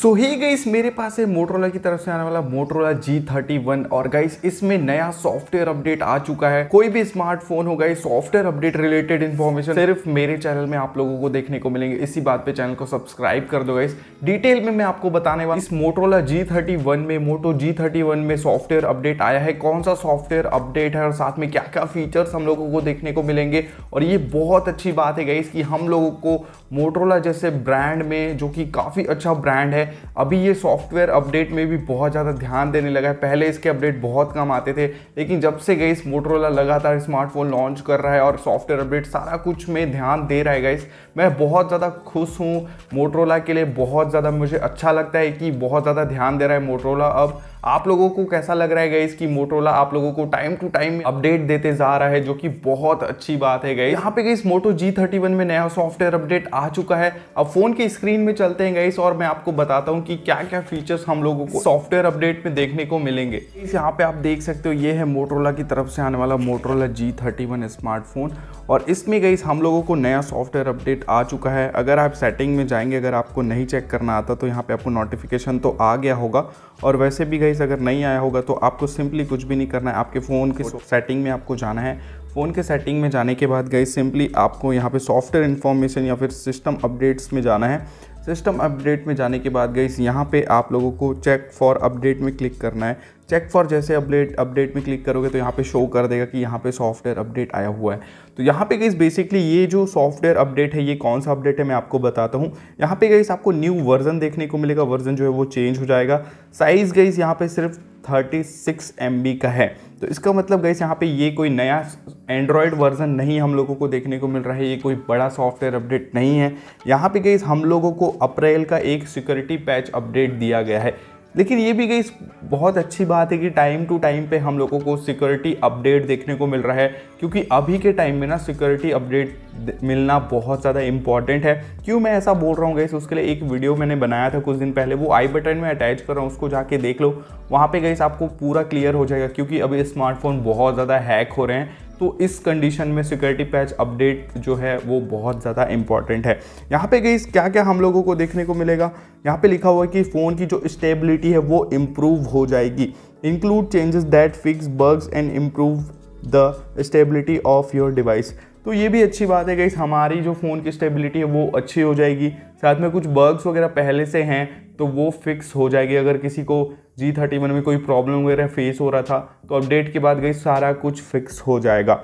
सो ही guys मेरे पास है Motorola की तरफ से आने वाला मोटरोला G31 और गाइस इसमें नया सॉफ्टवेयर अपडेट आ चुका है कोई भी स्मार्टफोन होगा guys software update related information सिर्फ मेरे चैनल में आप लोगों को देखने को मिलेंगे इसी बात पे चैनल को सब्सक्राइब कर दो गाइस डिटेल में मैं आपको बताने वाला इस मोटरोला वन में मोटो वन में सॉफ्टवेयर अपडेट आया है कौन सा सॉफ्टवेयर अपडेट है और साथ में क्या क्या फीचर्स हम लोगों को देखने को मिलेंगे और ये बहुत अच्छी बात है गाइस कि हम लोगों को मोटरोला जैसे ब्रांड में जो कि काफ़ी अच्छा ब्रांड है है अभी ये सॉफ्टवेयर अपडेट में भी बहुत ज़्यादा ध्यान देने लगा है पहले इसके अपडेट बहुत कम आते थे लेकिन जब से गई मोटरोला लगातार स्मार्टफोन लॉन्च कर रहा है और सॉफ्टवेयर अपडेट सारा कुछ में ध्यान दे रहा है गाइस मैं बहुत ज़्यादा खुश हूँ मोटरोला के लिए बहुत ज़्यादा मुझे अच्छा लगता है कि बहुत ज़्यादा ध्यान दे रहा है मोटरोला अब आप लोगों को कैसा लग रहा है गई इसकी मोटोला आप लोगों को टाइम टू टाइम अपडेट देते जा रहा है जो कि बहुत अच्छी बात है गई यहाँ पे गई इस मोटो जी थर्टी वन में नया सॉफ्टवेयर अपडेट आ चुका है अब फोन के स्क्रीन में चलते हैं गई और मैं आपको बताता हूँ कि क्या क्या फीचर्स हम लोगों को सॉफ्टवेयर अपडेट में देखने को मिलेंगे इस यहाँ पे आप देख सकते हो ये है मोटोला की तरफ से आने वाला Motorola G thirty one smartphone और इसमें गई हम लोगों को नया सॉफ्टवेयर अपडेट आ चुका है अगर आप सेटिंग में जाएंगे अगर आपको नहीं चेक करना आता तो यहाँ पे आपको नोटिफिकेशन तो आ गया होगा और वैसे भी गई इंटरफेस अगर नहीं आया होगा तो आपको सिंपली कुछ भी नहीं करना है आपके फ़ोन के सेटिंग में आपको जाना है फ़ोन के सेटिंग में जाने के बाद गई सिंपली आपको यहाँ पे सॉफ्टवेयर इन्फॉर्मेशन या फिर सिस्टम अपडेट्स में जाना है सिस्टम अपडेट में जाने के बाद गई यहाँ पे आप लोगों को चेक फॉर अपडेट में क्लिक करना है चेक फॉर जैसे अपडेट अपडेट में क्लिक करोगे तो यहाँ पे शो कर देगा कि यहाँ पे सॉफ्टवेयर अपडेट आया हुआ है तो यहाँ पे गई बेसिकली ये जो सॉफ्टवेयर अपडेट है ये कौन सा अपडेट है मैं आपको बताता हूँ यहाँ पे गई आपको न्यू वर्जन देखने को मिलेगा वर्जन जो है वो चेंज हो जाएगा साइज़ गई यहाँ पे सिर्फ 36 MB का है तो इसका मतलब गैस यहाँ पे ये कोई नया एंड्रॉयड वर्जन नहीं हम लोगों को देखने को मिल रहा है ये कोई बड़ा सॉफ्टवेयर अपडेट नहीं है यहाँ पे गई हम लोगों को अप्रैल का एक सिक्योरिटी पैच अपडेट दिया गया है लेकिन ये भी गई बहुत अच्छी बात है कि टाइम टू टाइम पे हम लोगों को सिक्योरिटी अपडेट देखने को मिल रहा है क्योंकि अभी के टाइम में ना सिक्योरिटी अपडेट मिलना बहुत ज़्यादा इंपॉर्टेंट है क्यों मैं ऐसा बोल रहा हूँ गई उसके लिए एक वीडियो मैंने बनाया था कुछ दिन पहले वो आई बटन में अटैच कर रहा हूँ उसको जाके देख लो वहाँ पर गई आपको पूरा क्लियर हो जाएगा क्योंकि अभी स्मार्टफोन बहुत ज़्यादा हैक हो रहे हैं तो इस कंडीशन में सिक्योरिटी पैच अपडेट जो है वो बहुत ज़्यादा इंपॉर्टेंट है यहाँ पे गई क्या क्या हम लोगों को देखने को मिलेगा यहाँ पे लिखा हुआ है कि फ़ोन की जो स्टेबिलिटी है वो इम्प्रूव हो जाएगी include changes that fix bugs and improve the stability of your device तो ये भी अच्छी बात है गई हमारी जो फ़ोन की स्टेबिलिटी है वो अच्छी हो जाएगी साथ में कुछ बर्ग्स वगैरह पहले से हैं तो वो फिक्स हो जाएगी अगर किसी को जी थर्टी वन में कोई प्रॉब्लम वगैरह फेस हो रहा था तो अपडेट के बाद गई सारा कुछ फिक्स हो जाएगा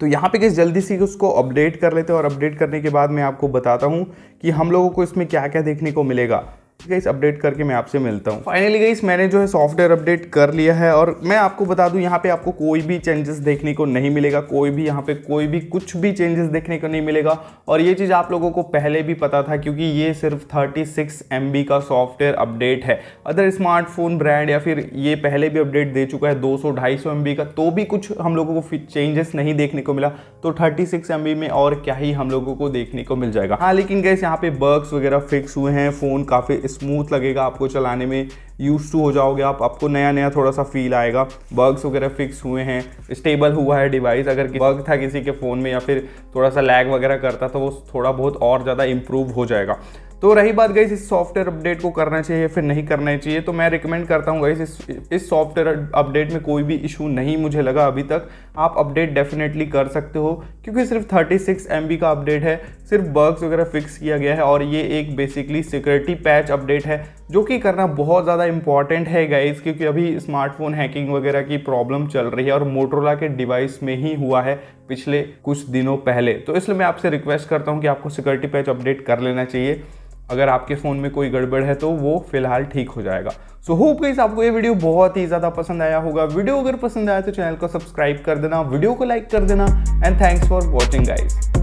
तो यहाँ पे गई जल्दी से उसको अपडेट कर लेते हैं और अपडेट करने के बाद मैं आपको बताता हूँ कि हम लोगों को इसमें क्या क्या देखने को मिलेगा गईस अपडेट करके मैं आपसे मिलता हूँ फाइनली गईस मैंने जो है सॉफ्टवेयर अपडेट कर लिया है और मैं आपको बता दूँ यहाँ पे आपको कोई भी चेंजेस देखने को नहीं मिलेगा कोई भी यहाँ पे कोई भी कुछ भी चेंजेस देखने को नहीं मिलेगा और ये चीज़ आप लोगों को पहले भी पता था क्योंकि ये सिर्फ थर्टी सिक्स का सॉफ्टवेयर अपडेट है अदर स्मार्टफोन ब्रांड या फिर ये पहले भी अपडेट दे चुका है दो सौ का तो भी कुछ हम लोगों को चेंजेस नहीं देखने को मिला तो थर्टी सिक्स में और क्या ही हम लोगों को देखने को मिल जाएगा हाँ लेकिन गैस यहाँ पे बग्स वगैरह फिक्स हुए हैं फ़ोन काफ़ी स्मूथ लगेगा आपको चलाने में यूज़ टू हो जाओगे आप आपको नया नया थोड़ा सा फील आएगा बग्स वगैरह फिक्स हुए हैं स्टेबल हुआ है डिवाइस अगर बग था किसी के फ़ोन में या फिर थोड़ा सा लैग वगैरह करता तो वो थोड़ा बहुत और ज़्यादा इम्प्रूव हो जाएगा तो रही बात गई इस सॉफ्टवेयर अपडेट को करना चाहिए या फिर नहीं करना चाहिए तो मैं रिकमेंड करता हूँ गई इस इस सॉफ्टवेयर अपडेट में कोई भी इशू नहीं मुझे लगा अभी तक आप अपडेट डेफिनेटली कर सकते हो क्योंकि सिर्फ 36 सिक्स का अपडेट है सिर्फ बर्ग्स वगैरह फिक्स किया गया है और ये एक बेसिकली सिक्योरिटी पैच अपडेट है जो कि करना बहुत ज़्यादा इंपॉर्टेंट है गाइज क्योंकि अभी स्मार्टफोन हैकिंग वगैरह की प्रॉब्लम चल रही है और मोटरोला के डिवाइस में ही हुआ है पिछले कुछ दिनों पहले तो इसलिए मैं आपसे रिक्वेस्ट करता हूँ कि आपको सिक्योरिटी पैच अपडेट कर लेना चाहिए अगर आपके फ़ोन में कोई गड़बड़ है तो वो फिलहाल ठीक हो जाएगा सो होप गाइस आपको ये वीडियो बहुत ही ज़्यादा पसंद आया होगा वीडियो अगर पसंद आया तो चैनल को सब्सक्राइब कर देना वीडियो को लाइक कर देना and thanks for watching guys